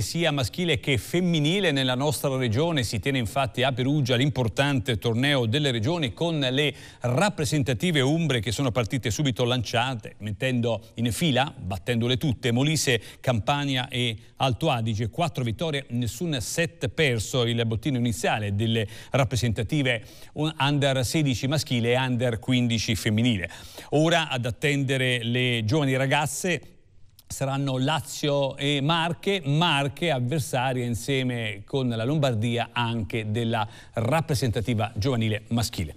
sia maschile che femminile nella nostra regione. Si tiene infatti a Perugia l'importante torneo delle regioni con le rappresentative umbre che sono partite subito lanciate, mettendo in fila, battendole tutte, Molise, Campania e Alto Adige. Quattro vittorie, nessun set perso. Il bottino iniziale delle rappresentative under 16 maschile e under 15 femminile. Ora ad attendere le giovani ragazze saranno Lazio e Marche, Marche avversaria insieme con la Lombardia anche della rappresentativa giovanile maschile.